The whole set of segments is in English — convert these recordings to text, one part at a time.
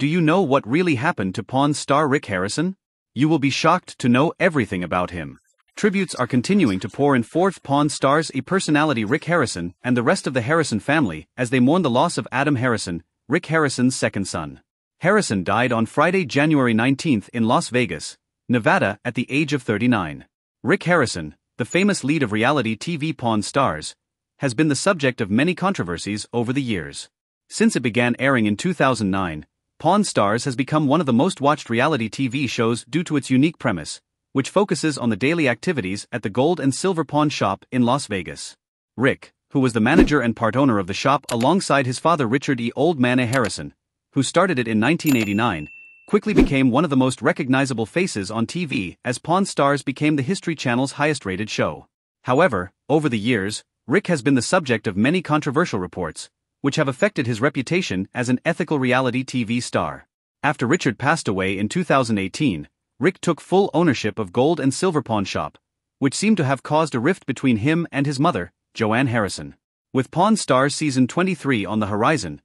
Do you know what really happened to Pawn star Rick Harrison? You will be shocked to know everything about him. Tributes are continuing to pour in fourth Pawn Stars e personality Rick Harrison and the rest of the Harrison family as they mourn the loss of Adam Harrison, Rick Harrison's second son. Harrison died on Friday, January 19 in Las Vegas, Nevada at the age of 39. Rick Harrison, the famous lead of reality TV Pawn Stars, has been the subject of many controversies over the years. Since it began airing in 2009, Pawn Stars has become one of the most watched reality TV shows due to its unique premise, which focuses on the daily activities at the gold and silver pawn shop in Las Vegas. Rick, who was the manager and part owner of the shop alongside his father Richard E. Old Manna Harrison, who started it in 1989, quickly became one of the most recognizable faces on TV as Pawn Stars became the History Channel's highest rated show. However, over the years, Rick has been the subject of many controversial reports, which have affected his reputation as an ethical reality TV star. After Richard passed away in 2018, Rick took full ownership of Gold and Silver Pawn Shop, which seemed to have caused a rift between him and his mother, Joanne Harrison. With Pawn Stars Season 23 on the horizon,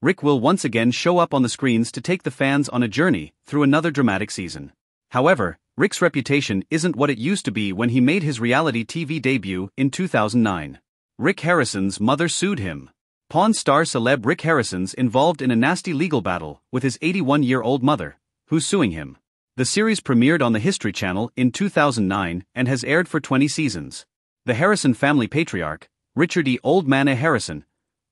Rick will once again show up on the screens to take the fans on a journey through another dramatic season. However, Rick's reputation isn't what it used to be when he made his reality TV debut in 2009. Rick Harrison's mother sued him. Pawn star celeb Rick Harrison's involved in a nasty legal battle with his 81 year old mother, who's suing him. The series premiered on the History Channel in 2009 and has aired for 20 seasons. The Harrison family patriarch, Richard E. Oldman Harrison,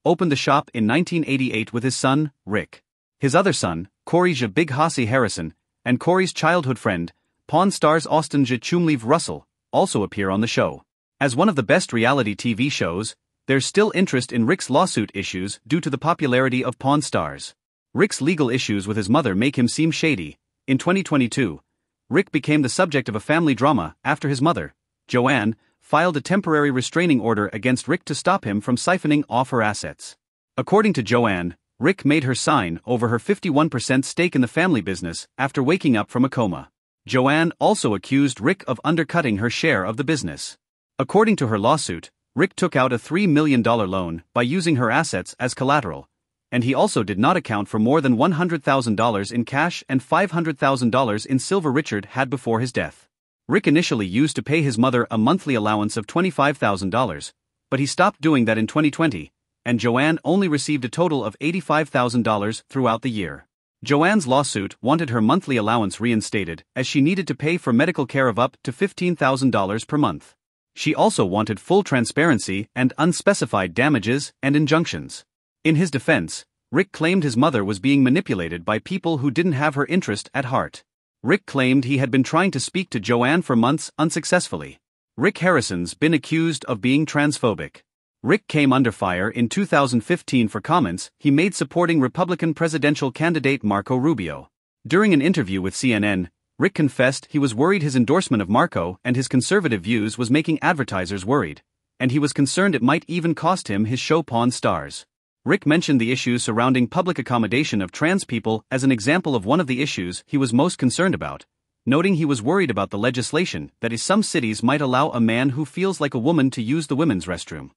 opened the shop in 1988 with his son, Rick. His other son, Corey J. Big Harrison, and Corey's childhood friend, Pawn stars Austin J. Chumleave Russell, also appear on the show. As one of the best reality TV shows, there's still interest in Rick's lawsuit issues due to the popularity of Pawn Stars. Rick's legal issues with his mother make him seem shady. In 2022, Rick became the subject of a family drama after his mother, Joanne, filed a temporary restraining order against Rick to stop him from siphoning off her assets. According to Joanne, Rick made her sign over her 51% stake in the family business after waking up from a coma. Joanne also accused Rick of undercutting her share of the business. According to her lawsuit, Rick took out a $3 million loan by using her assets as collateral, and he also did not account for more than $100,000 in cash and $500,000 in silver Richard had before his death. Rick initially used to pay his mother a monthly allowance of $25,000, but he stopped doing that in 2020, and Joanne only received a total of $85,000 throughout the year. Joanne's lawsuit wanted her monthly allowance reinstated as she needed to pay for medical care of up to $15,000 per month she also wanted full transparency and unspecified damages and injunctions. In his defense, Rick claimed his mother was being manipulated by people who didn't have her interest at heart. Rick claimed he had been trying to speak to Joanne for months unsuccessfully. Rick Harrison's been accused of being transphobic. Rick came under fire in 2015 for comments he made supporting Republican presidential candidate Marco Rubio. During an interview with CNN, Rick confessed he was worried his endorsement of Marco and his conservative views was making advertisers worried, and he was concerned it might even cost him his show Pawn Stars. Rick mentioned the issues surrounding public accommodation of trans people as an example of one of the issues he was most concerned about, noting he was worried about the legislation that is some cities might allow a man who feels like a woman to use the women's restroom.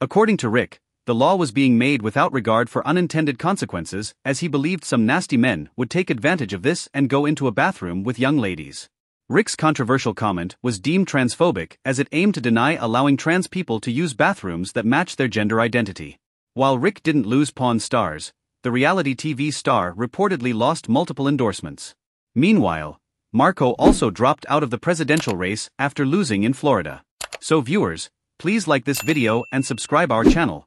According to Rick, the law was being made without regard for unintended consequences, as he believed some nasty men would take advantage of this and go into a bathroom with young ladies. Rick's controversial comment was deemed transphobic as it aimed to deny allowing trans people to use bathrooms that match their gender identity. While Rick didn't lose Pawn Stars, the reality TV star reportedly lost multiple endorsements. Meanwhile, Marco also dropped out of the presidential race after losing in Florida. So viewers, please like this video and subscribe our channel,